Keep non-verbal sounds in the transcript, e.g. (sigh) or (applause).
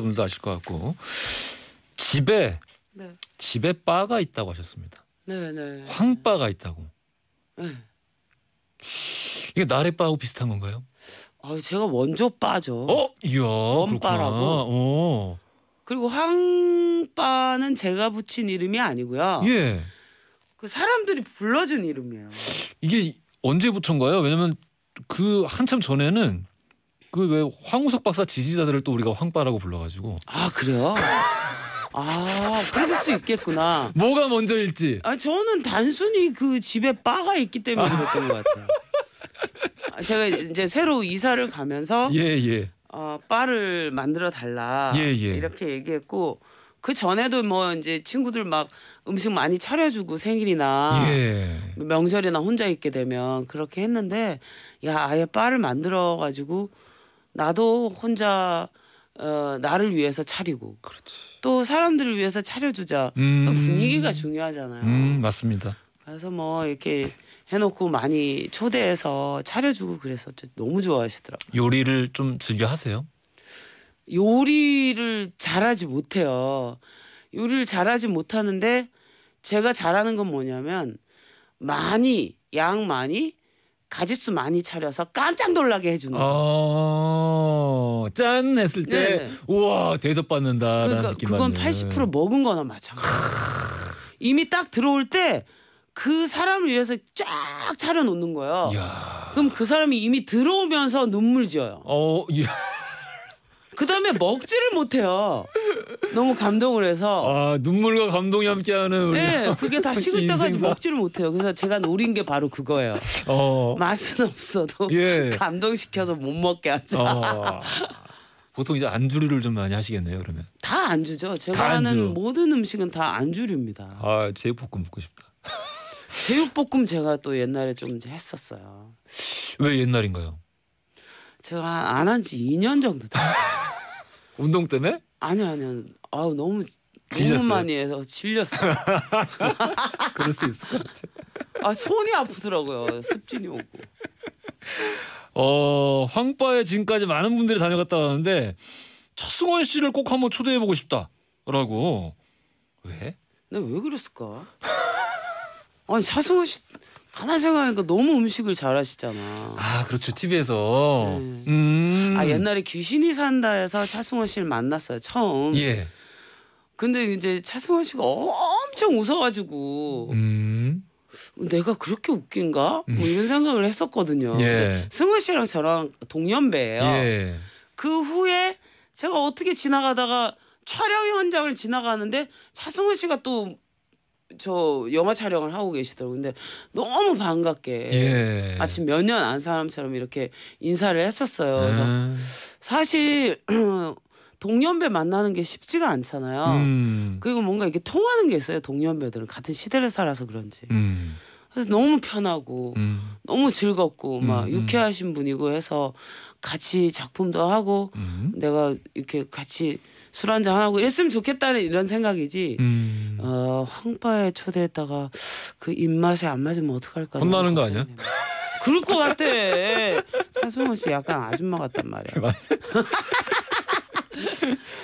분도 아실 것 같고 집에 네. 집에 바가 있다고 하셨습니다. 네네. 네. 황바가 있다고. 네. 이게 나래 바하고 비슷한 건가요? 아 제가 원조 빠죠 어, 이야, 원바라고. 어. 그리고 황바는 제가 붙인 이름이 아니고요. 예. 그 사람들이 불러준 이름이에요. 이게 언제부터인가요? 왜냐면 그 한참 전에는 그왜 황우석 박사 지지자들을 또 우리가 황빠라고 불러가지고 아 그래요? (laughs) 아 그럴 수 있겠구나. 뭐가 먼저일지. 아 저는 단순히 그 집에 바가 있기 때문에 그랬던 것 같아요. 아, 제가 이제 새로 이사를 가면서 예예. 예. 어, 바를 만들어 달라 예, 예. 이렇게 얘기했고 그 전에도 뭐 이제 친구들 막 음식 많이 차려주고 생일이나 예. 명절이나 혼자 있게 되면 그렇게 했는데 야 아예 바를 만들어 가지고 나도 혼자 어, 나를 위해서 차리고 그렇지. 또 사람들을 위해서 차려주자 음. 분위기가 중요하잖아요. 음, 맞습니다. 그래서 뭐 이렇게 해놓고 많이 초대해서 차려주고 그래서 너무 좋아하시더라고요. 요리를 좀 즐겨 하세요? 요리를 잘하지 못해요. 요리를 잘하지 못하는데 제가 잘하는 건 뭐냐면 많이 양 많이 가짓수 많이 차려서 깜짝 놀라게 해주는 거. 어, 짠 했을 때네 네. 우와 대접 받는다. 그러니까 그건 받는. 80% 먹은 거나 마찬가지. 이미 딱 들어올 때 그 사람을 위해서 쫙 차려놓는 거예요. 야 그럼 그 사람이 이미 들어오면서 눈물 지어요. 어, 그 다음에 먹지를 못해요. 너무 감동을 해서. 아 눈물과 감동이 함께하는 우리. 네, 그게 다 식을 때까지 먹지를 못해요. 그래서 제가 노린 게 바로 그거예요. 어. 맛은 없어도 예. 감동시켜서 못 먹게 하죠. 어. 보통 이제 안주류를 좀 많이 하시겠네요, 그러면. 다 안주죠. 제가 다 하는 안주. 모든 음식은 다 안주류입니다. 아 제육볶음 먹고 싶다. 제육볶음 제가 또 옛날에 좀 했었어요. 왜 옛날인가요? 제가 안 한 지 2년 정도 됐어요. 운동 때문에? 아니 아니 아우 너무 질렸어요? 너무 많이 해서 질렸어. (laughs) 그럴 수 있을 것 같아. 아 손이 아프더라고요. 습진이 오고. 어 황빠에 지금까지 많은 분들이 다녀갔다 왔는데 차승원 씨를 꼭 한번 초대해 보고 싶다라고 왜? 내가 네, 왜 그랬을까? 아니 차승원 씨 가만 생각하니까 너무 음식을 잘하시잖아. 아 그렇죠 TV에서. 네. 음. 아 음. 옛날에 귀신이 산다에서 차승원 씨를 만났어요 처음. 예. 근데 이제 차승원 씨가 엄청 웃어가지고 음. 내가 그렇게 웃긴가? 뭐 음. 이런 생각을 했었거든요. 예. 승원 씨랑 저랑 동년배예요. 예. 그 후에 제가 어떻게 지나가다가 촬영 현장을 지나가는데 차승원 씨가 또저 영화 촬영을 하고 계시더라고요. 근데 너무 반갑게 예. 마침 몇 년 안 사람처럼 이렇게 인사를 했었어요. 그래서 예. 사실 (clears throat) 동년배 만나는 게 쉽지가 않잖아요. 음. 그리고 뭔가 이렇게 통하는 게 있어요. 동년배들은 같은 시대를 살아서 그런지. 음. 그래서 너무 편하고 음. 너무 즐겁고 음, 막 음. 유쾌하신 분이고 해서 같이 작품도 하고 음. 내가 이렇게 같이 술 한잔 하고 했으면 좋겠다는 이런 생각이지. 어, 황파에 초대했다가 그 입맛에 안 맞으면 어떡할까. 혼나는 거 아니야? 그럴 것 같아. 예. 차승원 씨 약간 아줌마 같단 말이야. (laughs)